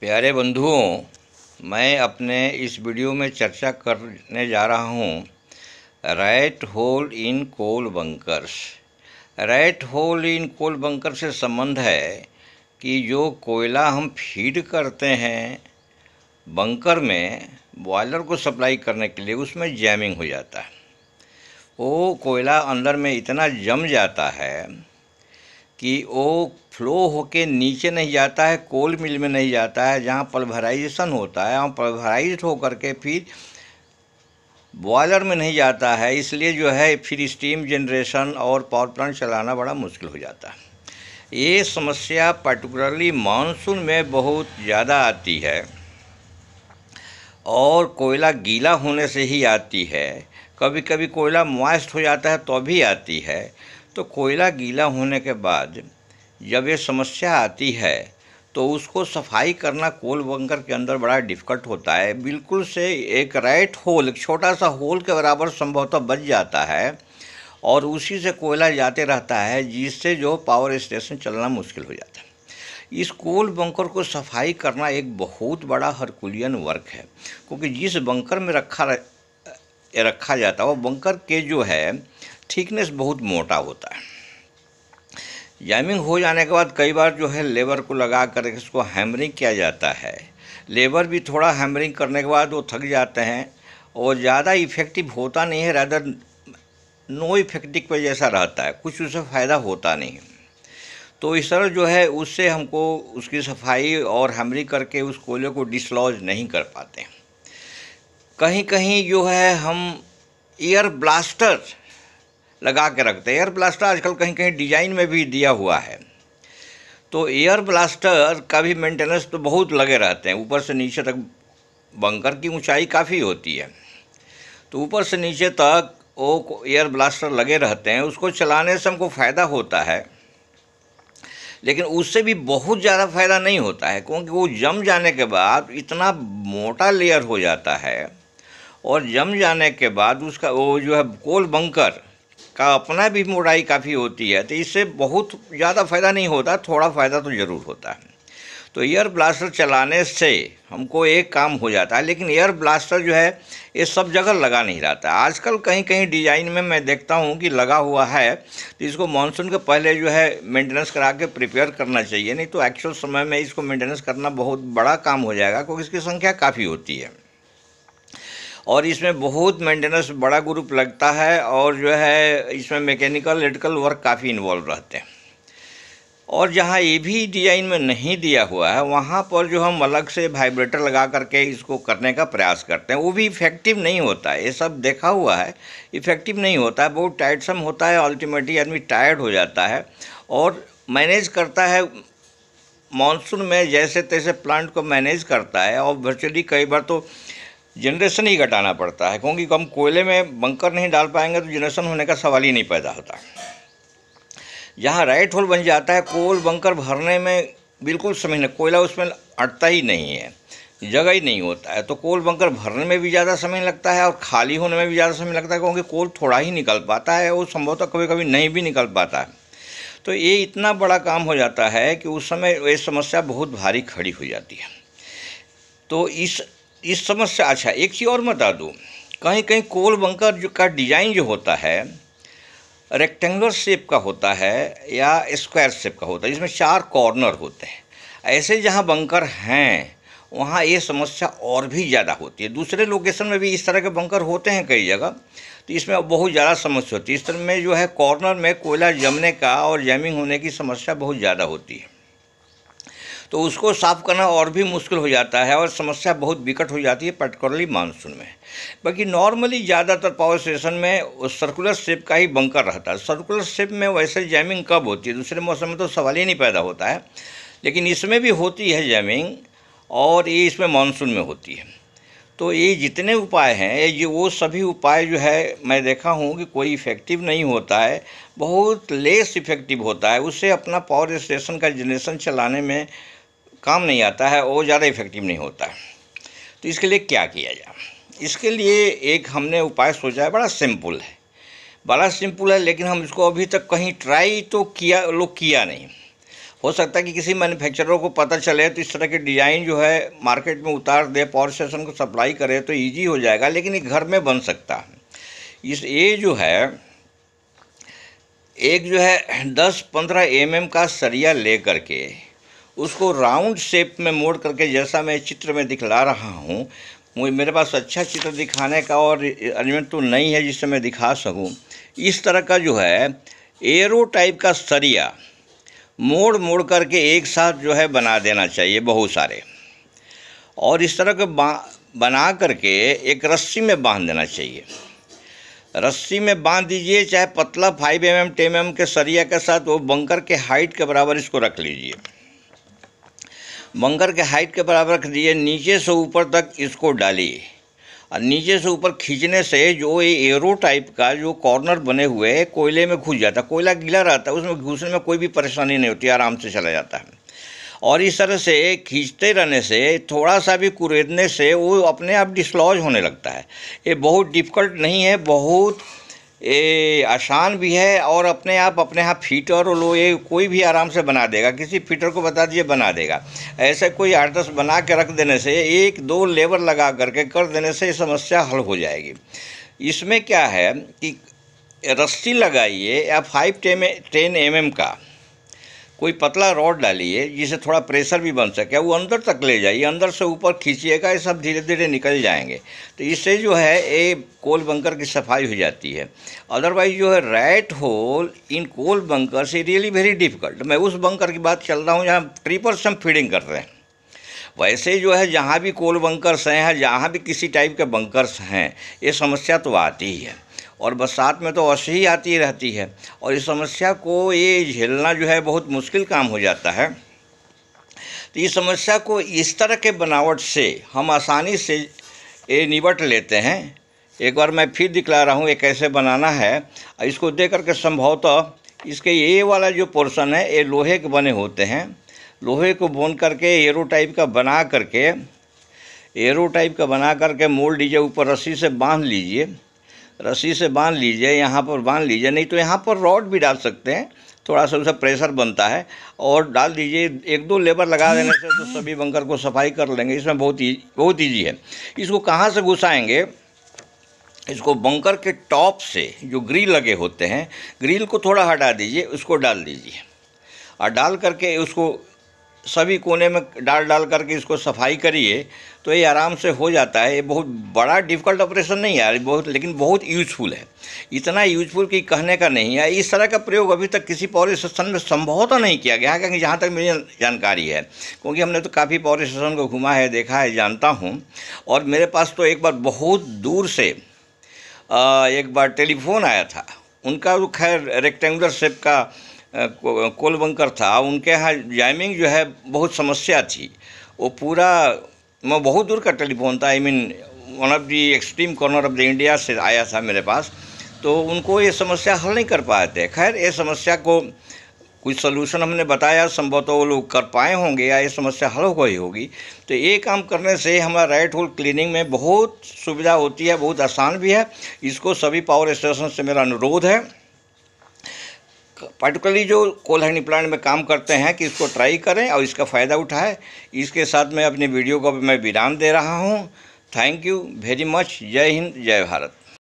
प्यारे बंधुओं मैं अपने इस वीडियो में चर्चा करने जा रहा हूँ right hole in coal bunkers right hole in coal bunker से संबंध है कि जो कोयला हम फीड करते हैं बंकर में बॉयलर को सप्लाई करने के लिए उसमें जैमिंग हो जाता है वो कोयला अंदर में इतना जम जाता है कि वो फ्लो होके नीचे नहीं जाता है कोल मिल में नहीं जाता है जहाँ पल्भराइजेशन होता है वहाँ पल्भराइज होकर के फिर बॉयलर में नहीं जाता है इसलिए जो है फिर स्टीम जनरेशन और पावर प्लांट चलाना बड़ा मुश्किल हो जाता है ये समस्या पर्टिकुलरली मानसून में बहुत ज़्यादा आती है और कोयला गीला होने से ही आती है कभी कभी कोयला मॉइस्ट हो जाता है तो भी आती है तो कोयला गीला होने के बाद जब ये समस्या आती है तो उसको सफाई करना कोल बंकर के अंदर बड़ा डिफ़िकल्ट होता है बिल्कुल से एक राइट होल एक छोटा सा होल के बराबर संभवतः बच जाता है और उसी से कोयला जाते रहता है जिससे जो पावर स्टेशन चलना मुश्किल हो जाता है इस कोल बंकर को सफाई करना एक बहुत बड़ा हरकुलियन वर्क है क्योंकि जिस बंकर में रखा रखा जाता है वो बंकर के जो है थिकनेस बहुत मोटा होता है जैमिंग हो जाने के बाद कई बार जो है लेबर को लगा कर इसको हैमरिंग किया जाता है लेबर भी थोड़ा हैमरिंग करने के बाद वो थक जाते हैं और ज़्यादा इफेक्टिव होता नहीं है रादर नो इफेक्टिव पर जैसा रहता है कुछ उससे फ़ायदा होता नहीं है तो इस तरह जो है उससे हमको उसकी सफाई और हमरी करके उस कोयले को डिसलॉज नहीं कर पाते कहीं कहीं जो है हम एयर ब्लास्टर लगा के रखते हैं एयर ब्लास्टर आजकल कहीं कहीं डिजाइन में भी दिया हुआ है तो एयर ब्लास्टर का भी मेंटेनेंस तो बहुत लगे रहते हैं ऊपर से नीचे तक बंकर की ऊंचाई काफ़ी होती है तो ऊपर से नीचे तक वो एयर ब्लास्टर लगे रहते हैं उसको चलाने से हमको फ़ायदा होता है लेकिन उससे भी बहुत ज़्यादा फ़ायदा नहीं होता है क्योंकि वो जम जाने के बाद इतना मोटा लेयर हो जाता है और जम जाने के बाद उसका वो जो है कोल बंकर का अपना भी मोटाई काफ़ी होती है तो इससे बहुत ज़्यादा फ़ायदा नहीं होता थोड़ा फ़ायदा तो ज़रूर होता है तो एयर ब्लास्टर चलाने से हमको एक काम हो जाता है लेकिन एयर ब्लास्टर जो है ये सब जगह लगा नहीं रहता आजकल कहीं कहीं डिजाइन में मैं देखता हूँ कि लगा हुआ है तो इसको मानसून के पहले जो है मेंटेनेंस करा के प्रिपेयर करना चाहिए नहीं तो एक्चुअल समय में इसको मेंटेनेंस करना बहुत बड़ा काम हो जाएगा क्योंकि इसकी संख्या काफ़ी होती है और इसमें बहुत मेंटेनेंस बड़ा ग्रुप लगता है और जो है इसमें मैकेनिकल इलेक्ट्रिकल वर्क काफ़ी इन्वॉल्व रहते हैं और जहाँ ये भी डिजाइन में नहीं दिया हुआ है वहाँ पर जो हम अलग से वाइब्रेटर लगा करके इसको करने का प्रयास करते हैं वो भी इफ़ेक्टिव नहीं होता है ये सब देखा हुआ है इफ़ेक्टिव नहीं होता है बहुत टाइटसम होता है अल्टीमेटली आदमी टायर्ड हो जाता है और मैनेज करता है मानसून में जैसे तैसे प्लांट को मैनेज करता है और वर्चुअली कई बार तो जनरेशन ही घटाना पड़ता है क्योंकि हम कोयले में बंकर नहीं डाल पाएंगे तो जनरेशन होने का सवाल ही नहीं पैदा होता जहाँ राइट होल बन जाता है कोल बंकर भरने में बिल्कुल समय नहीं कोयला उसमें अटता ही नहीं है जगह ही नहीं होता है तो कोल बंकर भरने में भी ज़्यादा समय लगता है और खाली होने में भी ज़्यादा समय लगता है क्योंकि कोल थोड़ा ही निकल पाता है वो संभवतः कभी कभी नहीं भी निकल पाता है तो ये इतना बड़ा काम हो जाता है कि उस समय ये समस्या बहुत भारी खड़ी हो जाती है तो इस इस समस्या अच्छा एक चीज़ और बता दूँ कहीं कहीं कोल बंकर जो का डिज़ाइन जो होता है रेक्टेंगुलर शेप का होता है या स्क्वायर शेप का होता है जिसमें चार कॉर्नर होते हैं ऐसे जहाँ बंकर हैं वहाँ ये समस्या और भी ज़्यादा होती है दूसरे लोकेशन में भी इस तरह के बंकर होते हैं कई जगह तो इसमें बहुत ज़्यादा समस्या होती है इस तरह में जो है कॉर्नर में कोयला जमने का और जैमिंग होने की समस्या बहुत ज़्यादा होती है तो उसको साफ़ करना और भी मुश्किल हो जाता है और समस्या बहुत विकट हो जाती है पर्टिकुलरली मानसून में बाकी नॉर्मली ज़्यादातर पावर स्टेशन में सर्कुलर शेप का ही बंकर रहता है सर्कुलर शेप में वैसे जैमिंग कब होती है दूसरे मौसम में तो सवाल ही नहीं पैदा होता है लेकिन इसमें भी होती है जैमिंग और ये इसमें मानसून में होती है तो ये जितने उपाय हैं ये वो सभी उपाय जो है मैं देखा हूँ कि कोई इफ़ेक्टिव नहीं होता है बहुत लेस इफ़ेक्टिव होता है उससे अपना पावर स्टेशन का जनरेशन चलाने में काम नहीं आता है और ज़्यादा इफ़ेक्टिव नहीं होता है तो इसके लिए क्या किया जाए इसके लिए एक हमने उपाय सोचा है बड़ा सिंपल है बड़ा सिंपल है लेकिन हम इसको अभी तक कहीं ट्राई तो किया लोग किया नहीं हो सकता है कि किसी मैन्युफैक्चरर को पता चले तो इस तरह के डिज़ाइन जो है मार्केट में उतार दे पावर स्टेशन को सप्लाई करे तो ईजी हो जाएगा लेकिन ये घर में बन सकता है इस ये जो है एक जो है दस पंद्रह एम का सरिया ले करके उसको राउंड शेप में मोड़ करके जैसा मैं चित्र में दिखला रहा हूँ मुझे मेरे पास अच्छा चित्र दिखाने का और अरेंजमेंट तो नहीं है जिससे मैं दिखा सकूँ इस तरह का जो है एरो टाइप का सरिया मोड़ मोड़ करके एक साथ जो है बना देना चाहिए बहुत सारे और इस तरह के बना करके एक रस्सी में बांध देना चाहिए रस्सी में बांध दीजिए चाहे पतला five M M ten M के सरिया के साथ वो बंकर के हाइट के बराबर इसको रख लीजिए बंकर के हाइट के बराबर रख दीजिए नीचे से ऊपर तक इसको डालिए और नीचे से ऊपर खींचने से जो ये एरो टाइप का जो कॉर्नर बने हुए है कोयले में घुस जाता है कोयला गीला रहता है उसमें घुसने में कोई भी परेशानी नहीं होती आराम से चला जाता है और इस तरह से खींचते रहने से थोड़ा सा भी कुरेदने से वो अपने आप डिसलॉज होने लगता है ये बहुत डिफ़िकल्ट नहीं है बहुत ये आसान भी है और अपने आप अपने यहाँ फीटर लो ये कोई भी आराम से बना देगा किसी फीटर को बता दीजिए बना देगा ऐसे कोई दस बना के रख देने से एक दो लेबर लगा करके कर देने से समस्या हल हो जाएगी इसमें क्या है कि रस्सी लगाइए या फाइव टेन टेन एम का कोई पतला रॉड डालिए जिसे थोड़ा प्रेशर भी बन सके वो अंदर तक ले जाइए अंदर से ऊपर खींचिएगा ये सब धीरे धीरे निकल जाएंगे तो इससे जो है ये कोल बंकर की सफाई हो जाती है अदरवाइज जो है right hole in coal bunker से रियली वेरी डिफिकल्ट मैं उस बंकर की बात चल रहा हूँ जहाँ ट्रिपल परसेंट फीडिंग कर रहे हैं वैसे जो है जहाँ भी कोल बंकर्स हैं जहाँ भी किसी टाइप के बंकर्स हैं ये समस्या तो आती ही है और बरसात में तो औसी ही आती रहती है और इस समस्या को ये झेलना जो है बहुत मुश्किल काम हो जाता है तो इस समस्या को इस तरह के बनावट से हम आसानी से ये निबट लेते हैं एक बार मैं फिर दिखला रहा हूँ ये कैसे बनाना है इसको देख करके संभवतः इसके ये वाला जो पोर्शन है ये लोहे के बने होते हैं लोहे को बोन करके एरो टाइप का बना करके एरो टाइप का बना करके मोल्ड लीजिए ऊपर रस्सी से बांध लीजिए रस्सी से बांध लीजिए यहाँ पर बांध लीजिए नहीं तो यहाँ पर रॉड भी डाल सकते हैं थोड़ा सा उसका प्रेशर बनता है और डाल दीजिए एक दो लेबर लगा देने से तो सभी बंकर को सफाई कर लेंगे इसमें बहुत ही बहुत ईजी है इसको कहाँ से घुसाएँगे इसको बंकर के टॉप से जो ग्रिल लगे होते हैं ग्रिल को थोड़ा हटा दीजिए उसको डाल दीजिए और डाल करके उसको सभी कोने में डाल डाल करके इसको सफाई करिए तो ये आराम से हो जाता है ये बहुत बड़ा डिफिकल्ट ऑपरेशन नहीं है बहुत लेकिन बहुत यूजफुल है इतना यूजफुल कि कहने का नहीं है इस तरह का प्रयोग अभी तक किसी पावर स्टेशन में संभव तो नहीं किया गया है क्योंकि जहाँ तक मेरी जानकारी है क्योंकि हमने तो काफ़ी पावर स्टेशन को घुमा है देखा है जानता हूँ और मेरे पास तो एक बार बहुत दूर से एक बार टेलीफोन आया था उनका वो खैर रेक्टेंगुलर शेप का कोलबंकर था उनके यहाँ जाइमिंग जो है बहुत समस्या थी वो पूरा मैं बहुत दूर का टेलीफोन था I mean one of the extreme corner of the India से आया था मेरे पास तो उनको ये समस्या हल नहीं कर पाए थे खैर ये समस्या को कुछ सोल्यूशन हमने बताया संभवतः तो वो लोग कर पाए होंगे या ये समस्या हल हो गई होगी तो ये काम करने से हमारा राइट होल क्लीनिंग में बहुत सुविधा होती है बहुत आसान भी है इसको सभी पावर स्टेशन से मेरा अनुरोध है पर्टिकुलरली जो कोल्हनी प्लांट में काम करते हैं कि इसको ट्राई करें और इसका फ़ायदा उठाएं इसके साथ मैं अपने वीडियो को मैं विराम दे रहा हूँ थैंक यू वेरी मच जय हिंद जय भारत